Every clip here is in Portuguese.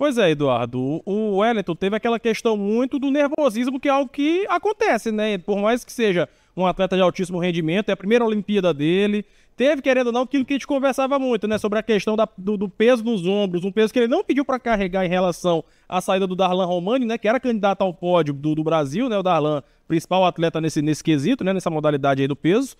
Pois é, Eduardo. O Wellington teve aquela questão muito do nervosismo, que é algo que acontece, né? Por mais que seja um atleta de altíssimo rendimento, é a primeira Olimpíada dele. Teve, querendo ou não, aquilo que a gente conversava muito, né? Sobre a questão da, do, do, peso nos ombros, um peso que ele não pediu para carregar em relação à saída do Darlan Romani, né? Que era candidato ao pódio do, do Brasil, né? O Darlan, principal atleta nesse, nesse quesito, né? Nessa modalidade aí do peso.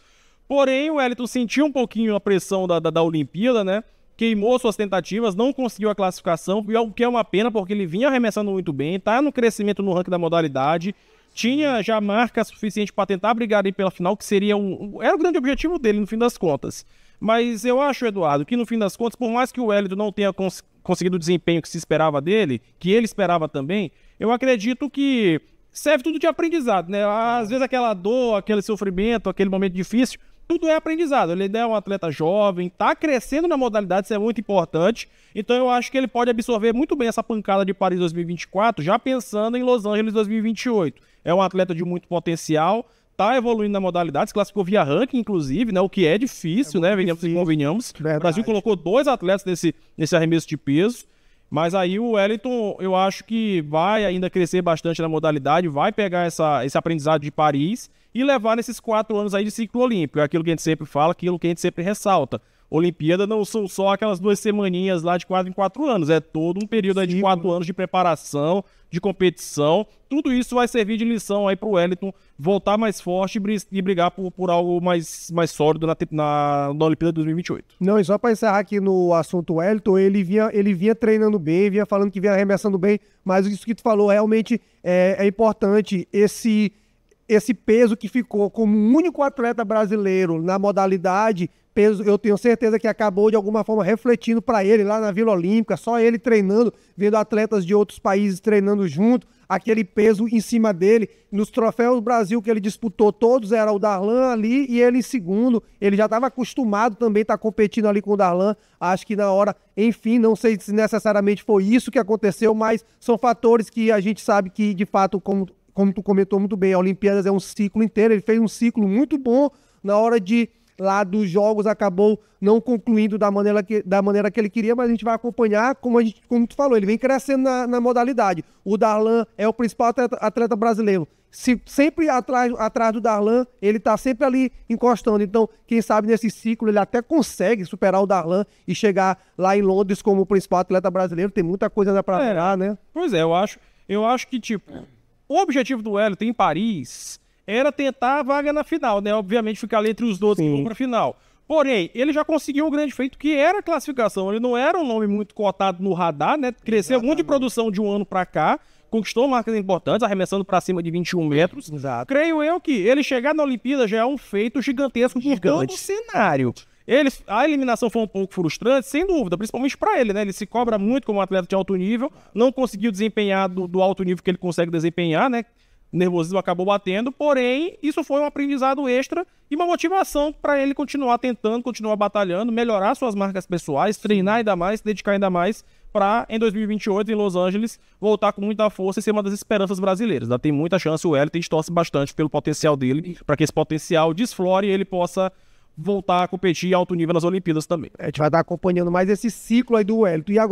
Porém, o Wellington sentiu um pouquinho a pressão da, da, da Olimpíada, né? queimou suas tentativas, não conseguiu a classificação, o que é uma pena, porque ele vinha arremessando muito bem, está no crescimento no ranking da modalidade, tinha já marca suficiente para tentar brigar aí pela final, que seria um, era o grande objetivo dele no fim das contas. Mas eu acho, Eduardo, que no fim das contas, por mais que o Wellington não tenha cons conseguido o desempenho que se esperava dele, que ele esperava também, eu acredito que serve tudo de aprendizado, né? Às vezes aquela dor, aquele sofrimento, aquele momento difícil tudo é aprendizado. Ele é um atleta jovem, está crescendo na modalidade, isso é muito importante. Então eu acho que ele pode absorver muito bem essa pancada de Paris 2024, já pensando em Los Angeles 2028. É um atleta de muito potencial, está evoluindo na modalidade, se classificou via ranking, inclusive, né? O que é difícil, é né? Venhamos e convenhamos. Verdade. O Brasil colocou dois atletas nesse, nesse arremesso de peso. Mas aí o Wellington, eu acho que vai ainda crescer bastante na modalidade, vai pegar essa, esse aprendizado de Paris e levar nesses quatro anos aí de ciclo olímpico. É aquilo que a gente sempre fala, aquilo que a gente sempre ressalta. Olimpíada não são só aquelas duas semaninhas lá de quatro em quatro anos, é todo um período Sim, de quatro mano. anos de preparação, de competição. Tudo isso vai servir de lição aí pro Wellington voltar mais forte e brigar por, por algo mais, mais sólido na, na, na Olimpíada de 2028. Não, e só para encerrar aqui no assunto Wellington, ele vinha, ele vinha treinando bem, vinha falando que vinha arremessando bem, mas isso que tu falou realmente é, é importante. Esse esse peso que ficou como um único atleta brasileiro na modalidade, peso, eu tenho certeza que acabou de alguma forma refletindo para ele lá na Vila Olímpica, só ele treinando, vendo atletas de outros países treinando junto, aquele peso em cima dele. Nos troféus Brasil que ele disputou todos era o Darlan ali e ele em segundo. Ele já estava acostumado também estar tá competindo ali com o Darlan. Acho que na hora, enfim, não sei se necessariamente foi isso que aconteceu, mas são fatores que a gente sabe que de fato, como como tu comentou muito bem, a Olimpíadas é um ciclo inteiro, ele fez um ciclo muito bom na hora de lá dos jogos acabou não concluindo da maneira que, da maneira que ele queria, mas a gente vai acompanhar, como, a gente, como tu falou, ele vem crescendo na, na modalidade. O Darlan é o principal atleta, atleta brasileiro. Se, sempre atrás, atrás do Darlan, ele está sempre ali encostando. Então, quem sabe nesse ciclo ele até consegue superar o Darlan e chegar lá em Londres como o principal atleta brasileiro. Tem muita coisa ainda para é, né? Pois é, eu acho, eu acho que, tipo, o objetivo do Wellington em Paris era tentar a vaga na final, né? Obviamente ficar ali entre os dois que vão para final. Porém, ele já conseguiu um grande feito que era a classificação. Ele não era um nome muito cotado no radar, né? Cresceu Exatamente. muito de produção de um ano para cá, conquistou marcas importantes, arremessando para cima de 21 metros. Exato. Creio eu que ele chegar na Olimpíada já é um feito gigantesco Gigante. por todo o cenário. Ele, a eliminação foi um pouco frustrante, sem dúvida, principalmente para ele, né? Ele se cobra muito como um atleta de alto nível, não conseguiu desempenhar do, do alto nível que ele consegue desempenhar, né? O nervosismo acabou batendo, porém, isso foi um aprendizado extra e uma motivação para ele continuar tentando, continuar batalhando, melhorar suas marcas pessoais, treinar ainda mais, dedicar ainda mais para em 2028 em Los Angeles voltar com muita força e ser uma das esperanças brasileiras. Ainda né? tem muita chance o Elton torce bastante pelo potencial dele, para que esse potencial desflore e ele possa voltar a competir em alto nível nas Olimpíadas também. A gente vai estar acompanhando mais esse ciclo aí do Wellington. E agora...